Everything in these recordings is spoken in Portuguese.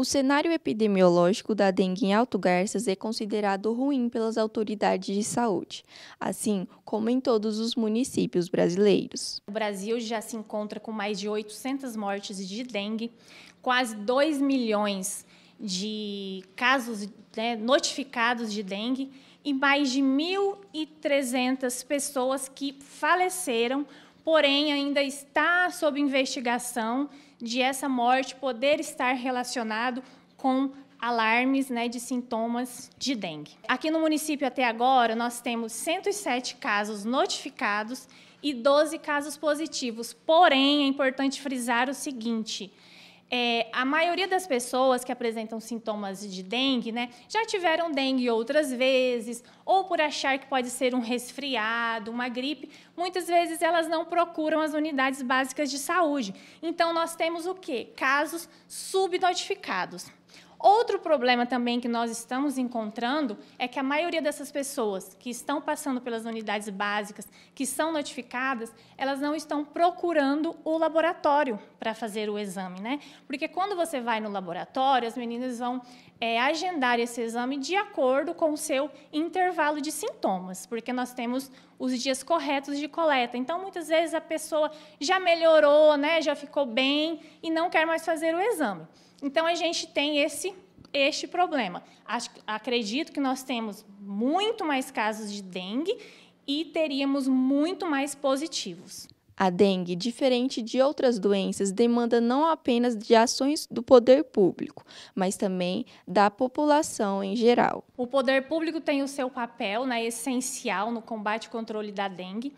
O cenário epidemiológico da dengue em Alto Garças é considerado ruim pelas autoridades de saúde, assim como em todos os municípios brasileiros. O Brasil já se encontra com mais de 800 mortes de dengue, quase 2 milhões de casos né, notificados de dengue e mais de 1.300 pessoas que faleceram, porém ainda está sob investigação de essa morte poder estar relacionado com alarmes né, de sintomas de dengue. Aqui no município, até agora, nós temos 107 casos notificados e 12 casos positivos. Porém, é importante frisar o seguinte: é, a maioria das pessoas que apresentam sintomas de dengue, né, já tiveram dengue outras vezes, ou por achar que pode ser um resfriado, uma gripe, muitas vezes elas não procuram as unidades básicas de saúde. Então, nós temos o quê? Casos subnotificados. Outro problema também que nós estamos encontrando é que a maioria dessas pessoas que estão passando pelas unidades básicas, que são notificadas, elas não estão procurando o laboratório para fazer o exame, né? Porque quando você vai no laboratório, as meninas vão é, agendar esse exame de acordo com o seu intervalo de sintomas, porque nós temos os dias corretos de coleta. Então, muitas vezes a pessoa já melhorou, né, já ficou bem e não quer mais fazer o exame. Então, a gente tem esse este problema. Acho, acredito que nós temos muito mais casos de dengue e teríamos muito mais positivos. A dengue, diferente de outras doenças, demanda não apenas de ações do poder público, mas também da população em geral. O poder público tem o seu papel né, essencial no combate e controle da dengue,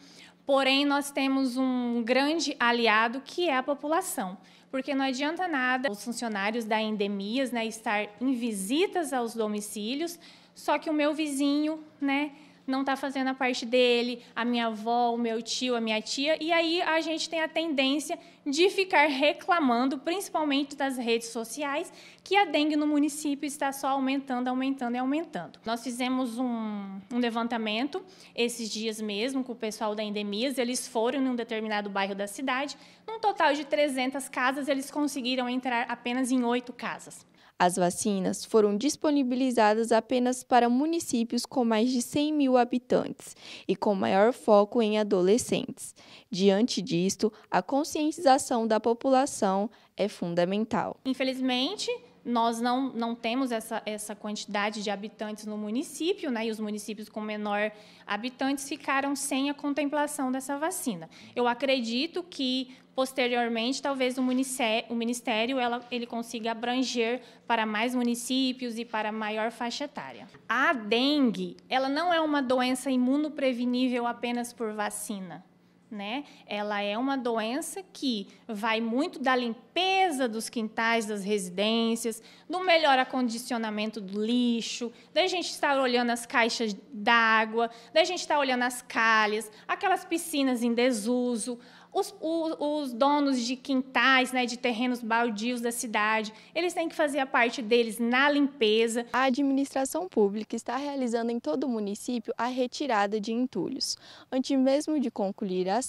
porém, nós temos um grande aliado que é a população porque não adianta nada os funcionários da endemias né, estar em visitas aos domicílios, só que o meu vizinho, né, não está fazendo a parte dele, a minha avó, o meu tio, a minha tia. E aí a gente tem a tendência de ficar reclamando, principalmente das redes sociais, que a dengue no município está só aumentando, aumentando e aumentando. Nós fizemos um, um levantamento esses dias mesmo com o pessoal da Endemias, eles foram em um determinado bairro da cidade, num total de 300 casas, eles conseguiram entrar apenas em oito casas. As vacinas foram disponibilizadas apenas para municípios com mais de 100 mil habitantes e com maior foco em adolescentes. Diante disto, a conscientização da população é fundamental. Infelizmente, nós não, não temos essa, essa quantidade de habitantes no município, né, e os municípios com menor habitantes ficaram sem a contemplação dessa vacina. Eu acredito que, posteriormente, talvez o Ministério, o ministério ela, ele consiga abranger para mais municípios e para maior faixa etária. A dengue, ela não é uma doença imunoprevenível apenas por vacina né? Ela é uma doença que vai muito da limpeza dos quintais das residências, do melhor acondicionamento do lixo, da gente estar olhando as caixas d'água, da gente estar olhando as calhas, aquelas piscinas em desuso, os, os, os, donos de quintais, né, de terrenos baldios da cidade, eles têm que fazer a parte deles na limpeza. A administração pública está realizando em todo o município a retirada de entulhos. Antes mesmo de concluir a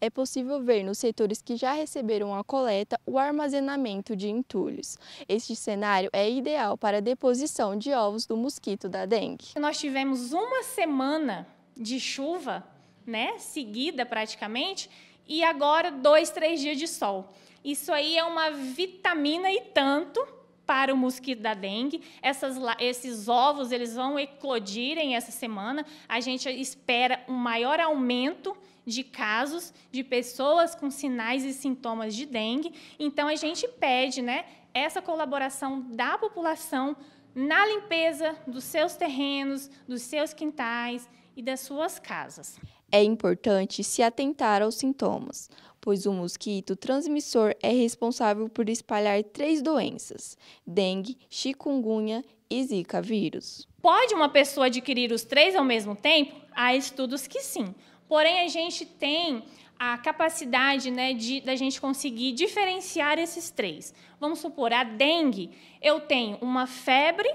é possível ver nos setores que já receberam a coleta o armazenamento de entulhos. Este cenário é ideal para a deposição de ovos do mosquito da dengue. Nós tivemos uma semana de chuva, né, seguida praticamente, e agora dois, três dias de sol. Isso aí é uma vitamina e tanto para o mosquito da dengue. Essas, esses ovos eles vão eclodirem essa semana. A gente espera um maior aumento de casos de pessoas com sinais e sintomas de dengue. Então a gente pede, né, essa colaboração da população na limpeza dos seus terrenos, dos seus quintais e das suas casas. É importante se atentar aos sintomas, pois o mosquito transmissor é responsável por espalhar três doenças: dengue, chikungunya e zika vírus. Pode uma pessoa adquirir os três ao mesmo tempo? Há estudos que sim. Porém, a gente tem a capacidade né, de da gente conseguir diferenciar esses três. Vamos supor, a dengue, eu tenho uma febre,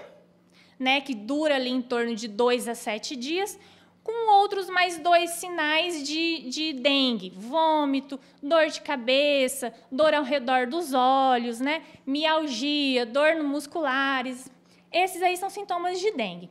né, que dura ali em torno de 2 a 7 dias, com outros mais dois sinais de, de dengue: vômito, dor de cabeça, dor ao redor dos olhos, né? mialgia, dor no musculares. Esses aí são sintomas de dengue.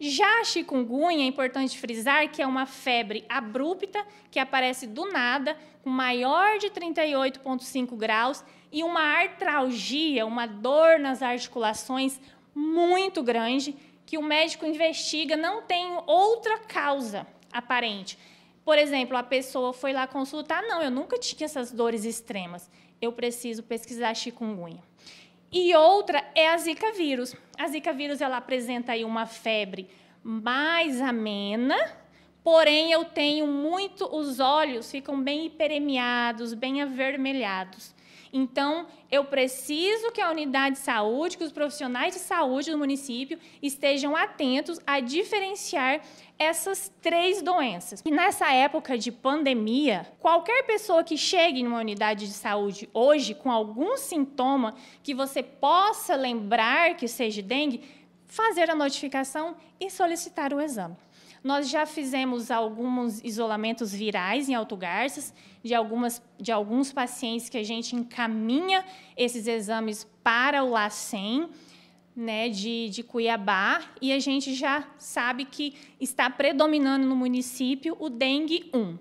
Já a chikungunya, é importante frisar que é uma febre abrupta que aparece do nada, com maior de 38,5 graus e uma artralgia, uma dor nas articulações muito grande, que o médico investiga não tem outra causa aparente. Por exemplo, a pessoa foi lá consultar, não, eu nunca tinha essas dores extremas. Eu preciso pesquisar chikungunya. E outra é a Zika vírus. A Zika vírus ela apresenta aí uma febre mais amena, porém eu tenho muito os olhos ficam bem hiperemiados, bem avermelhados. Então, eu preciso que a unidade de saúde, que os profissionais de saúde do município estejam atentos a diferenciar essas três doenças. E nessa época de pandemia, qualquer pessoa que chegue numa unidade de saúde hoje com algum sintoma que você possa lembrar que seja dengue, fazer a notificação e solicitar o exame. Nós já fizemos alguns isolamentos virais em Garças de, algumas, de alguns pacientes que a gente encaminha esses exames para o LACEN, né, de, de Cuiabá, e a gente já sabe que está predominando no município o dengue 1.